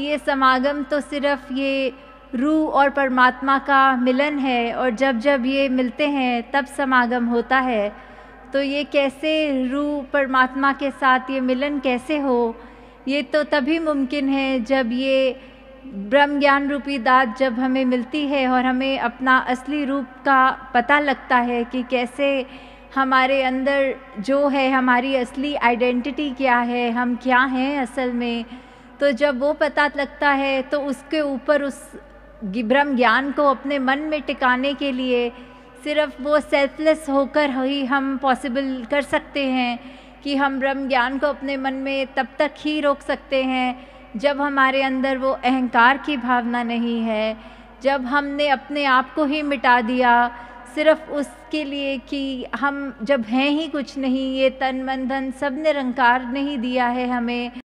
ये समागम तो सिर्फ ये रूह और परमात्मा का मिलन है और जब जब ये मिलते हैं तब समागम होता है तो ये कैसे रूह परमात्मा के साथ ये मिलन कैसे हो ये तो तभी मुमकिन है जब ये ब्रह्म ज्ञान रूपी दात जब हमें मिलती है और हमें अपना असली रूप का पता लगता है कि कैसे हमारे अंदर जो है हमारी असली आइडेंटिटी क्या है हम क्या हैं असल में तो जब वो पता लगता है तो उसके ऊपर उस ब्रह्म ज्ञान को अपने मन में टिकाने के लिए सिर्फ वो सेल्फलेस होकर ही हम पॉसिबल कर सकते हैं कि हम ब्रह्म ज्ञान को अपने मन में तब तक ही रोक सकते हैं जब हमारे अंदर वो अहंकार की भावना नहीं है जब हमने अपने आप को ही मिटा दिया सिर्फ उसके लिए कि हम जब हैं ही कुछ नहीं ये तन मन धन सब ने रंकार नहीं दिया है हमें